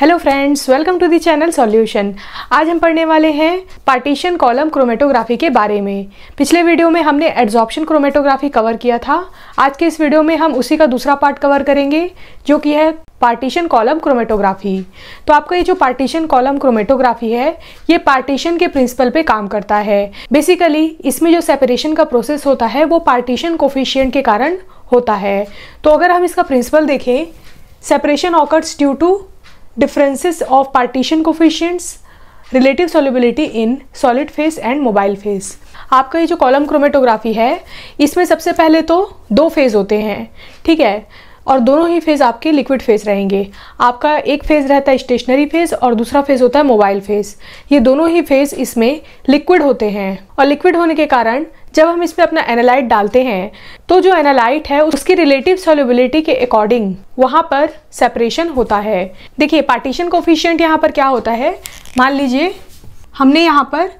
hello friends welcome to the channel solution आज हम पढ़ने वाले हैं पार्टीशन कॉलम क्रोमेटोग्राफी के बारे में पिछले वीडियो में हमने एड्जॉप्शन क्रोमेटोग्राफी कवर किया था आज के इस वीडियो में हम उसी का दूसरा पार्ट कवर करेंगे जो कि है पार्टीशन कॉलम क्रोमेटोग्राफी तो आपका ये जो पार्टीशन कॉलम क्रोमेटोग्राफी है ये पार्टीशन के प्रिंसिपल पे काम करता है बेसिकली इसमें जो सेपरेशन का प्रोसेस होता है वो पार्टीशन कोफिशियंट के कारण होता है तो अगर हम इसका प्रिंसिपल देखें separation occurs due to differences of partition coefficients relative solubility in solid phase and mobile phase आपका ये जो कॉलम क्रोमेटोग्राफी है इसमें सबसे पहले तो दो फेज़ होते हैं ठीक है और दोनों ही फेज़ आपके लिक्विड फेज़ रहेंगे आपका एक फेज़ रहता है स्टेशनरी फेज़ और दूसरा फेज़ होता है मोबाइल फेज़ ये दोनों ही फेज़ इसमें लिक्विड होते हैं और लिक्विड होने के कारण जब हम इसमें अपना एनालाइट डालते हैं तो जो एनालाइट है उसकी रिलेटिव सोल्यूबिलिटी के अकॉर्डिंग वहाँ पर सेपरेशन होता है देखिए पार्टीशन कोफिशियंट यहाँ पर क्या होता है मान लीजिए हमने यहाँ पर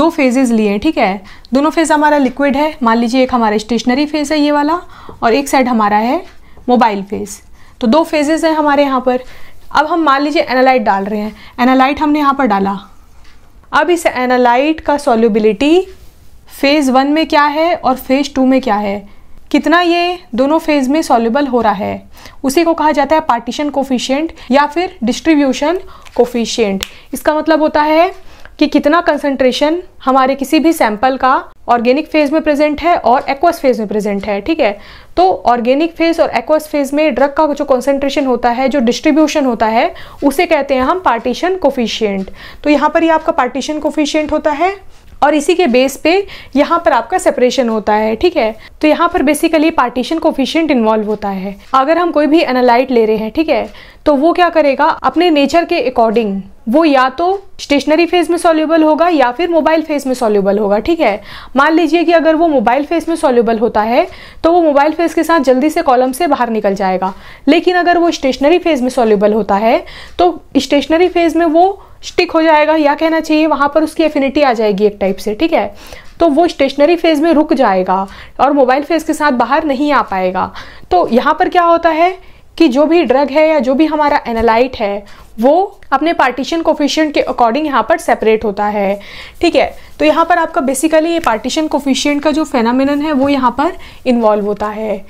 दो फेजेज़ लिए हैं ठीक है दोनों फेज़ हमारा लिक्विड है मान लीजिए एक हमारा स्टेशनरी फेज़ है ये वाला और एक साइड हमारा है मोबाइल फेज़ तो दो फेजेज़ हैं हमारे यहाँ पर अब हम मान लीजिए एनालाइट डाल रहे हैं एनालाइट हमने यहाँ पर डाला अब इस एनालाइट का सॉल्युबिलिटी फेज़ वन में क्या है और फेज़ टू में क्या है कितना ये दोनों फेज में सॉल्यूबल हो रहा है उसी को कहा जाता है पार्टीशन कोफिशियंट या फिर डिस्ट्रीब्यूशन कोफिशियंट इसका मतलब होता है कि कितना कंसंट्रेशन हमारे किसी भी सैंपल का ऑर्गेनिक फेज में प्रेजेंट है और एक्वस फेज में प्रेजेंट है ठीक है तो ऑर्गेनिक फेज और एक्वस फेज में ड्रग का जो कंसंट्रेशन होता है जो डिस्ट्रीब्यूशन होता है उसे कहते हैं हम पार्टीशन कोफिशियंट तो यहाँ पर ये आपका पार्टीशन कोफिशियंट होता है और इसी के बेस पे यहाँ पर आपका सेपरेशन होता है ठीक है तो यहाँ पर बेसिकली पार्टीशन कोफिशियंट इन्वॉल्व होता है अगर हम कोई भी एनालाइट ले रहे हैं ठीक है तो वो क्या करेगा अपने नेचर के अकॉर्डिंग वो या तो स्टेशनरी फेज में सॉल्यूबल होगा या फिर मोबाइल फेज में सॉल्यूबल होगा ठीक है मान लीजिए कि अगर वो मोबाइल फेज में सॉल्यूबल होता है तो वो मोबाइल फेज के साथ जल्दी से कॉलम से बाहर निकल जाएगा लेकिन अगर वो स्टेशनरी फेज में सॉल्यूबल होता है तो स्टेशनरी फेज में वो स्टिक हो जाएगा या कहना चाहिए वहाँ पर उसकी एफिनिटी आ जाएगी एक टाइप से ठीक है तो वो स्टेशनरी फेज में रुक जाएगा और मोबाइल फेज के साथ बाहर नहीं आ पाएगा तो यहाँ पर क्या होता है कि जो भी ड्रग है या जो भी हमारा एनालाइट है वो अपने पार्टीशन कोफिशियंट के अकॉर्डिंग यहाँ पर सेपरेट होता है ठीक है तो यहाँ पर आपका बेसिकली ये पार्टीशन कोफिशियंट का जो फेनामिनन है वो यहाँ पर इन्वॉल्व होता है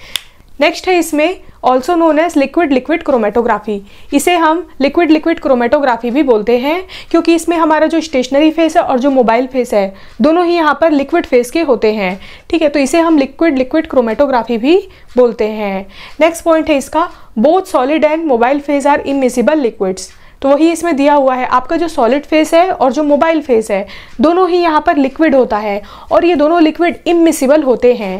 नेक्स्ट है इसमें also known as liquid liquid chromatography इसे हम लिक्विड लिक्विड क्रोमेटोग्राफी भी बोलते हैं क्योंकि इसमें हमारा जो स्टेशनरी फेस है और जो मोबाइल फेस है दोनों ही यहाँ पर लिक्विड फेस के होते हैं ठीक है तो इसे हम लिक्विड लिक्विड क्रोमेटोग्राफी भी बोलते हैं नेक्स्ट पॉइंट है इसका both solid and mobile phase are immiscible liquids तो वही इसमें दिया हुआ है आपका जो सॉलिड फेस है और जो मोबाइल फेस है दोनों ही यहाँ पर लिक्विड होता है और ये दोनों लिक्विड इमिसिबल होते हैं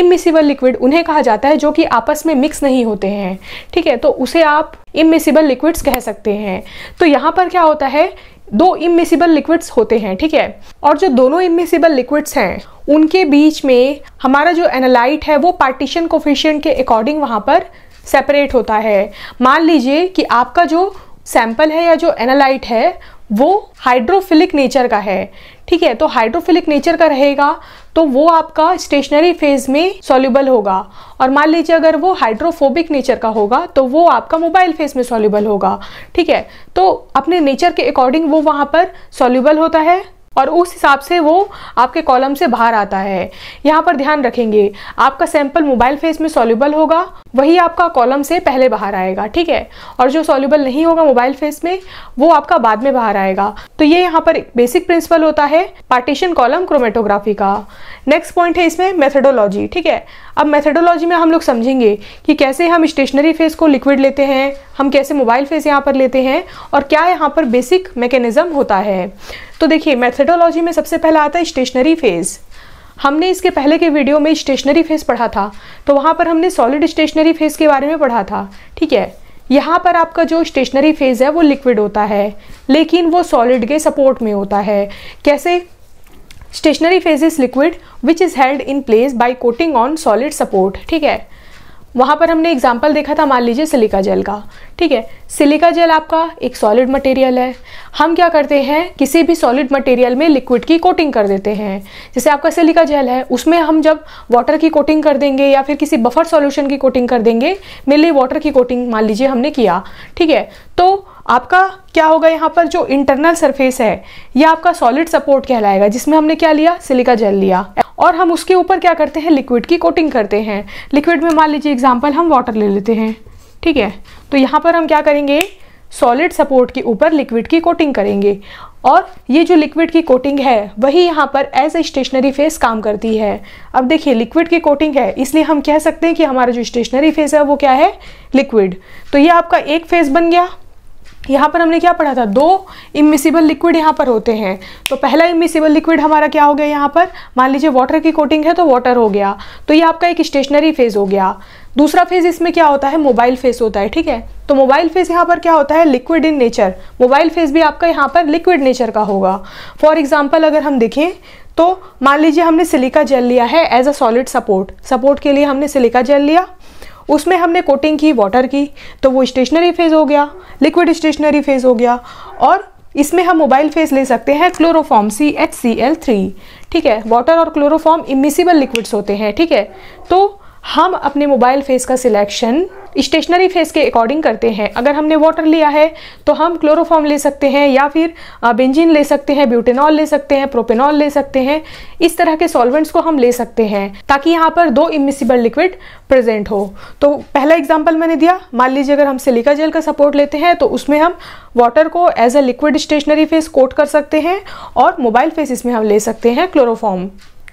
इमिसिबल लिक्विड उन्हें कहा जाता है जो कि आपस में मिक्स नहीं होते हैं ठीक है तो उसे आप इमिसिबल लिक्विड्स कह सकते हैं तो यहाँ पर क्या होता है दो इमिसिबल लिक्विड्स होते हैं ठीक है और जो दोनों इमिसिबल लिक्विड्स हैं उनके बीच में हमारा जो एनालाइट है वो पार्टीशन कोफिशियंट के अकॉर्डिंग वहाँ पर सेपरेट होता है मान लीजिए कि आपका जो सैंपल है या जो एनालाइट है वो हाइड्रोफिलिक नेचर का है ठीक है तो हाइड्रोफिलिक नेचर का रहेगा तो वो आपका स्टेशनरी फेज में सॉल्यूबल होगा और मान लीजिए अगर वो हाइड्रोफोबिक नेचर का होगा तो वो आपका मोबाइल फेज में सॉल्यूबल होगा ठीक है तो अपने नेचर के अकॉर्डिंग वो वहाँ पर सॉल्यूबल होता है और उस हिसाब से वो आपके कॉलम से बाहर आता है यहाँ पर ध्यान रखेंगे आपका सैंपल मोबाइल फेस में सॉल्यूबल होगा वही आपका कॉलम से पहले बाहर आएगा ठीक है और जो सॉल्यूबल नहीं होगा मोबाइल फेस में वो आपका बाद में बाहर आएगा तो ये यहाँ पर बेसिक प्रिंसिपल होता है पार्टीशन कॉलम क्रोमेटोग्राफी का नेक्स्ट पॉइंट है इसमें मेथडोलॉजी ठीक है अब मेथडोलॉजी में हम लोग समझेंगे कि कैसे हम स्टेशनरी फेस को लिक्विड लेते हैं हम कैसे मोबाइल फेस यहाँ पर लेते हैं और क्या यहाँ पर बेसिक मैकेनिज्म होता है तो देखिए मैथडोलॉजी में सबसे पहला आता है स्टेशनरी फेज़ हमने इसके पहले के वीडियो में स्टेशनरी फेज पढ़ा था तो वहाँ पर हमने सॉलिड स्टेशनरी फेज के बारे में पढ़ा था ठीक है यहाँ पर आपका जो स्टेशनरी फेज़ है वो लिक्विड होता है लेकिन वो सॉलिड के सपोर्ट में होता है कैसे stationary phase is liquid which is held in place by coating on solid support ठीक है वहाँ पर हमने एग्जाम्पल देखा था मान लीजिए सिलिका जेल का ठीक है सिलिका जेल आपका एक सॉलिड मटेरियल है हम क्या करते हैं किसी भी सॉलिड मटेरियल में लिक्विड की कोटिंग कर देते हैं जैसे आपका सिलिका जेल है उसमें हम जब वाटर की कोटिंग कर देंगे या फिर किसी बफर सॉल्यूशन की कोटिंग कर देंगे मेनली वाटर की कोटिंग मान लीजिए हमने किया ठीक है तो आपका क्या होगा यहाँ पर जो इंटरनल सरफेस है यह आपका सॉलिड सपोर्ट कहलाएगा जिसमें हमने क्या लिया सिलिका जेल लिया और हम उसके ऊपर क्या करते हैं लिक्विड की कोटिंग करते हैं लिक्विड में मान लीजिए एग्जाम्पल हम वाटर ले लेते हैं ठीक है तो यहाँ पर हम क्या करेंगे सॉलिड सपोर्ट के ऊपर लिक्विड की कोटिंग करेंगे और ये जो लिक्विड की कोटिंग है वही यहाँ पर एज ए स्टेशनरी फेस काम करती है अब देखिए लिक्विड की कोटिंग है इसलिए हम कह सकते हैं कि हमारा जो स्टेशनरी फेस है वो क्या है लिक्विड तो ये आपका एक फेस बन गया यहाँ पर हमने क्या पढ़ा था दो इमिसिबल लिक्विड यहाँ पर होते हैं तो पहला इमिसिबल लिक्विड हमारा क्या हो गया यहाँ पर मान लीजिए वाटर की कोटिंग है तो वाटर हो गया तो ये आपका एक स्टेशनरी फेज हो गया दूसरा फेज इसमें क्या होता है मोबाइल फेज होता है ठीक है तो मोबाइल फेज यहाँ पर क्या होता है liquid in nature mobile phase भी आपका यहाँ पर लिक्विड नेचर का होगा फॉर एग्जाम्पल अगर हम देखें तो मान लीजिए हमने सिलिका जेल लिया है as a solid support support के लिए हमने सिलिका जेल लिया उसमें हमने कोटिंग की वाटर की तो वो स्टेशनरी फेज़ हो गया लिक्विड स्टेशनरी फेज़ हो गया और इसमें हम मोबाइल फेज ले सकते हैं chloroform C H C L three ठीक है वाटर और क्लोरोफॉर्म इमिसिबल लिक्विड्स होते हैं ठीक है तो हम अपने मोबाइल फेस का सिलेक्शन स्टेशनरी फेस के अकॉर्डिंग करते हैं अगर हमने वाटर लिया है तो हम क्लोरोफॉर्म ले सकते हैं या फिर बेंजीन ले सकते हैं ब्यूटेनॉल ले सकते हैं प्रोपेनॉल ले सकते हैं इस तरह के सॉल्वेंट्स को हम ले सकते हैं ताकि यहाँ पर दो इमिसिबल लिक्विड प्रेजेंट हो तो पहला एग्जाम्पल मैंने दिया मान लीजिए अगर हम सिलिका जेल का सपोर्ट लेते हैं तो उसमें हम वाटर को as a liquid stationary phase coat कर सकते हैं और मोबाइल फेस इसमें हम ले सकते हैं क्लोरोफॉर्म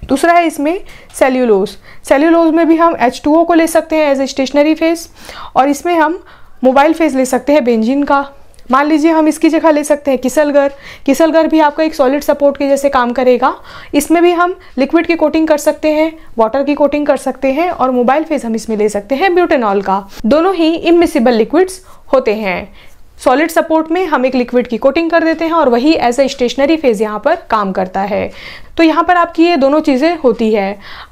दूसरा है इसमें सेल्यूलोज सेल्यूलोज में भी हम एच को ले सकते हैं एज ए स्टेशनरी फेस और इसमें हम मोबाइल फेस ले सकते हैं बेंजिन का मान लीजिए हम इसकी जगह ले सकते हैं किसलगर किसलगर भी आपका एक सॉलिड सपोर्ट के जैसे काम करेगा इसमें भी हम लिक्विड की कोटिंग कर सकते हैं वाटर की कोटिंग कर सकते हैं और मोबाइल फेज हम इसमें ले सकते हैं ब्यूटेनॉल का दोनों ही इमिसिबल लिक्विड्स होते हैं सॉलिड सपोर्ट में हम एक लिक्विड की कोटिंग कर देते हैं और वही एज ए स्टेशनरी फेज़ यहाँ पर काम करता है तो यहाँ पर आपकी ये दोनों चीज़ें होती है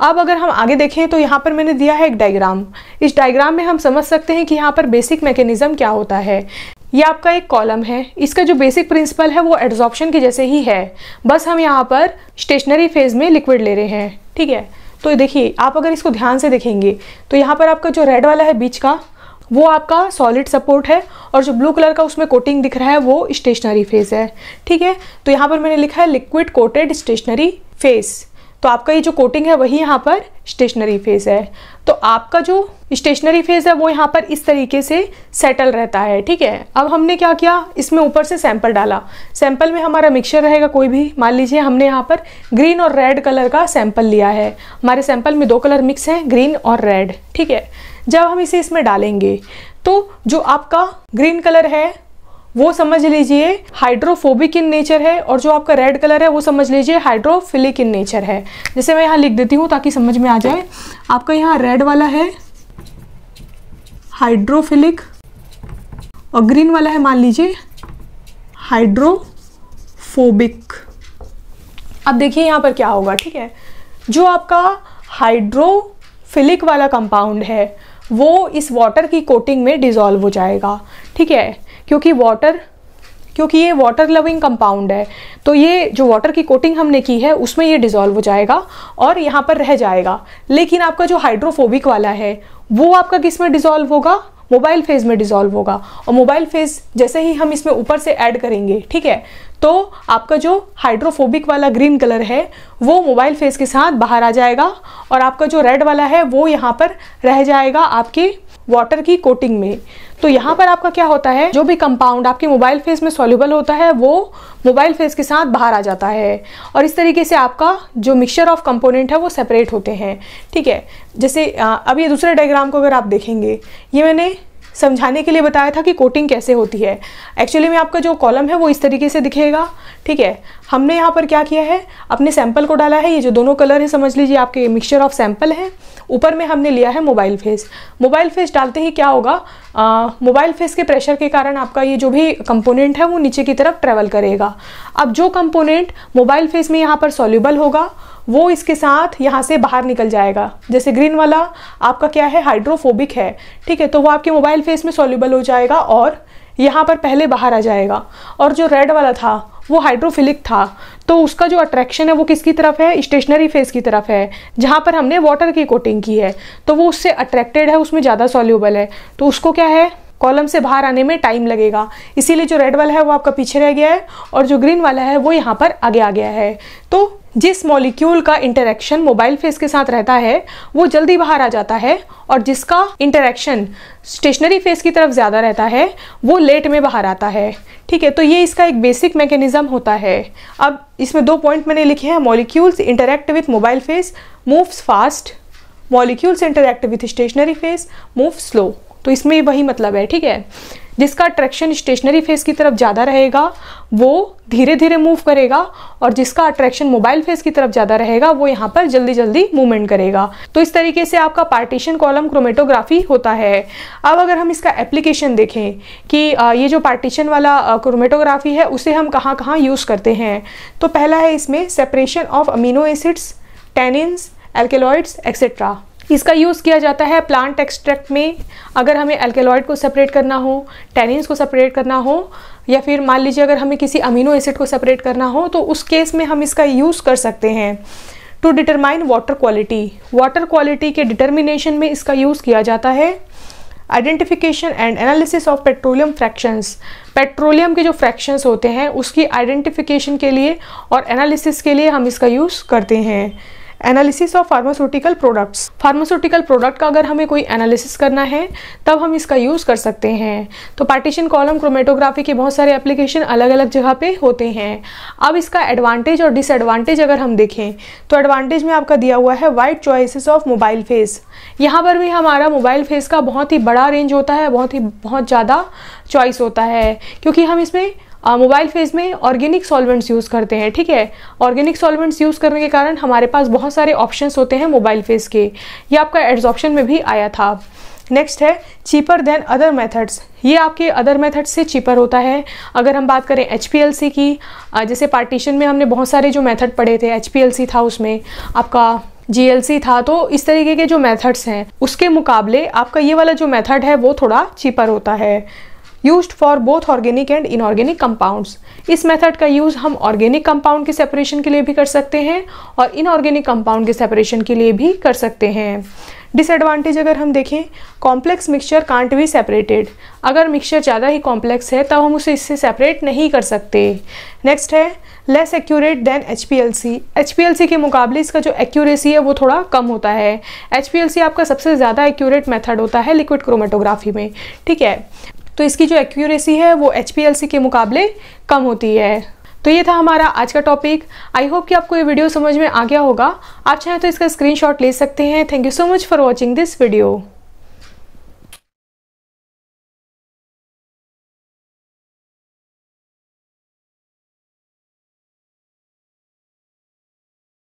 अब अगर हम आगे देखें तो यहाँ पर मैंने दिया है एक डायग्राम इस डायग्राम में हम समझ सकते हैं कि यहाँ पर बेसिक मैकेनिज़्म क्या होता है ये आपका एक कॉलम है इसका जो बेसिक प्रिंसिपल है वो एड्जॉर्प्शन के जैसे ही है बस हम यहाँ पर स्टेशनरी फेज़ में लिक्विड ले रहे हैं ठीक है तो देखिए आप अगर इसको ध्यान से देखेंगे तो यहाँ पर आपका जो रेड वाला है बीच का वो आपका सॉलिड सपोर्ट है और जो ब्लू कलर का उसमें कोटिंग दिख रहा है वो स्टेशनरी फेस है ठीक है तो यहाँ पर मैंने लिखा है लिक्विड कोटेड स्टेशनरी फेस तो आपका ये जो कोटिंग है वही यहाँ पर स्टेशनरी फेज़ है तो आपका जो स्टेशनरी फेज़ है वो यहाँ पर इस तरीके से सेटल रहता है ठीक है अब हमने क्या किया इसमें ऊपर से सैंपल डाला सैंपल में हमारा मिक्सचर रहेगा कोई भी मान लीजिए हमने यहाँ पर ग्रीन और रेड कलर का सैंपल लिया है हमारे सैंपल में दो कलर मिक्स हैं ग्रीन और रेड ठीक है जब हम इसे इसमें डालेंगे तो जो आपका ग्रीन कलर है वो समझ लीजिए हाइड्रोफोबिक इन नेचर है और जो आपका रेड कलर है वो समझ लीजिए हाइड्रोफिलिक इन नेचर है जैसे मैं यहाँ लिख देती हूँ ताकि समझ में आ जाए आपका यहाँ रेड वाला है हाइड्रोफिलिक और ग्रीन वाला है मान लीजिए हाइड्रोफोबिक अब देखिए यहाँ पर क्या होगा ठीक है जो आपका हाइड्रोफिलिक वाला कंपाउंड है वो इस वाटर की कोटिंग में डिज़ोल्व हो जाएगा ठीक है क्योंकि वाटर क्योंकि ये वाटर लविंग कंपाउंड है तो ये जो वाटर की कोटिंग हमने की है उसमें ये डिज़ोल्व हो जाएगा और यहाँ पर रह जाएगा लेकिन आपका जो हाइड्रोफोबिक वाला है वो आपका किस में डिज़ोल्व होगा मोबाइल फेज में डिज़ोल्व होगा और मोबाइल फेज जैसे ही हम इसमें ऊपर से ऐड करेंगे ठीक है तो आपका जो हाइड्रोफोबिक वाला ग्रीन कलर है वो मोबाइल फेज के साथ बाहर आ जाएगा और आपका जो रेड वाला है वो यहाँ पर रह जाएगा आपके वाटर की कोटिंग में तो यहाँ पर आपका क्या होता है जो भी कंपाउंड आपके मोबाइल फेस में सोल्यूबल होता है वो मोबाइल फेस के साथ बाहर आ जाता है और इस तरीके से आपका जो मिक्सचर ऑफ कंपोनेंट है वो सेपरेट होते हैं ठीक है जैसे अब ये दूसरे डायग्राम को अगर आप देखेंगे ये मैंने समझाने के लिए बताया था कि कोटिंग कैसे होती है एक्चुअली में आपका जो कॉलम है वो इस तरीके से दिखेगा ठीक है हमने यहाँ पर क्या किया है अपने सैंपल को डाला है ये जो दोनों कलर है समझ लीजिए आपके मिक्सचर ऑफ सैंपल है ऊपर में हमने लिया है मोबाइल फेस मोबाइल फेस डालते ही क्या होगा मोबाइल फेस के प्रेशर के कारण आपका ये जो भी कंपोनेंट है वो नीचे की तरफ ट्रैवल करेगा अब जो कंपोनेंट मोबाइल फेस में यहाँ पर सॉल्यूबल होगा वो इसके साथ यहाँ से बाहर निकल जाएगा जैसे ग्रीन वाला आपका क्या है हाइड्रोफोबिक है ठीक है तो वो आपके मोबाइल फेस में सॉल्यूबल हो जाएगा और यहाँ पर पहले बाहर आ जाएगा और जो रेड वाला था वो हाइड्रोफिलिक था तो उसका जो अट्रैक्शन है वो किसकी तरफ है स्टेशनरी फेस की तरफ है जहाँ पर हमने वाटर की कोटिंग की है तो वो उससे अट्रैक्टेड है उसमें ज़्यादा सॉल्यूबल है तो उसको क्या है कॉलम से बाहर आने में टाइम लगेगा इसीलिए जो रेड वाला है वो आपका पीछे रह गया है और जो ग्रीन वाला है वो यहाँ पर आगे आ गया है तो जिस मॉलिक्यूल का इंटरेक्शन मोबाइल फेस के साथ रहता है वो जल्दी बाहर आ जाता है और जिसका इंटरेक्शन स्टेशनरी फेस की तरफ ज़्यादा रहता है वो लेट में बाहर आता है ठीक है तो ये इसका एक बेसिक मैकेनिज़्म होता है अब इसमें दो पॉइंट मैंने लिखे हैं molecules interact with mobile phase moves fast molecules interact with stationary phase move slow तो इसमें वही मतलब है ठीक है जिसका अट्रैक्शन स्टेशनरी फेस की तरफ ज़्यादा रहेगा वो धीरे धीरे मूव करेगा और जिसका अट्रैक्शन मोबाइल फेस की तरफ ज़्यादा रहेगा वो यहाँ पर जल्दी जल्दी मूवमेंट करेगा तो इस तरीके से आपका पार्टीशन कॉलम क्रोमेटोग्राफी होता है अब अगर हम इसका एप्लीकेशन देखें कि ये जो पार्टीशन वाला क्रोमेटोग्राफी है उसे हम कहाँ कहाँ यूज़ करते हैं तो पहला है इसमें separation of amino acids tannins alkaloids etcetera इसका यूज़ किया जाता है प्लांट एक्सट्रैक्ट में अगर हमें एल्केलॉइड को सेपरेट करना हो टेनिन्स को सेपरेट करना हो या फिर मान लीजिए अगर हमें किसी अमीनो एसिड को सेपरेट करना हो तो उस केस में हम इसका यूज़ कर सकते हैं to determine water quality water quality के डिटर्मिनेशन में इसका यूज़ किया जाता है identification and analysis of petroleum fractions petroleum के जो फ्रैक्शंस होते हैं उसकी आइडेंटिफिकेशन के लिए और एनालिसिस के लिए हम इसका यूज़ करते हैं analysis of pharmaceutical products pharmaceutical product का अगर हमें कोई एनालिसिस करना है तब हम इसका यूज़ कर सकते हैं तो पार्टीशन कॉलम क्रोमेटोग्राफी के बहुत सारे एप्लीकेशन अलग अलग जगह पे होते हैं अब इसका एडवांटेज और डिसएडवांटेज अगर हम देखें तो एडवांटेज में आपका दिया हुआ है wide choices of mobile phase यहाँ पर भी हमारा मोबाइल फेस का बहुत ही बड़ा रेंज होता है बहुत ही बहुत ज़्यादा चॉइस होता है क्योंकि हम इसमें मोबाइल फेज में ऑर्गेनिक सॉल्वेंट्स यूज़ करते हैं ठीक है ऑर्गेनिक सॉल्वेंट्स यूज़ करने के कारण हमारे पास बहुत सारे ऑप्शंस होते हैं मोबाइल फेज के ये आपका एड्जॉप्शन में भी आया था नेक्स्ट है चीपर देन अदर मेथड्स ये आपके अदर मेथड्स से चीपर होता है अगर हम बात करें एच की जैसे पार्टीशन में हमने बहुत सारे जो मेथड पढ़े थे एच था उसमें आपका जी था तो इस तरीके के जो मेथड्स हैं उसके मुकाबले आपका ये वाला जो मेथड है वो थोड़ा चीपर होता है use for both organic and inorganic compounds इस मेथड का यूज़ हम ऑर्गेनिक कंपाउंड के सेपरेशन के लिए भी कर सकते हैं और इनऑर्गेनिक कंपाउंड के सेपरेशन के लिए भी कर सकते हैं डिसएडवांटेज अगर हम देखें कॉम्प्लेक्स मिक्सचर कांट भी सेपरेटेड अगर मिक्सचर ज़्यादा ही कॉम्प्लेक्स है तब हम उसे इससे सेपरेट नहीं कर सकते नेक्स्ट है less accurate than H P L C H P L C के मुकाबले इसका जो एक्यूरेसी है वो थोड़ा कम होता है एच पी एल सी आपका सबसे ज़्यादा एक्यूरेट मेथड होता है लिक्विड क्रोमेटोग्राफी में ठीक है तो इसकी जो एक्यूरेसी है वो एच के मुकाबले कम होती है तो ये था हमारा आज का टॉपिक आई होप कि आपको ये वीडियो समझ में आ गया होगा आप चाहें तो इसका स्क्रीनशॉट ले सकते हैं thank you so much for watching this video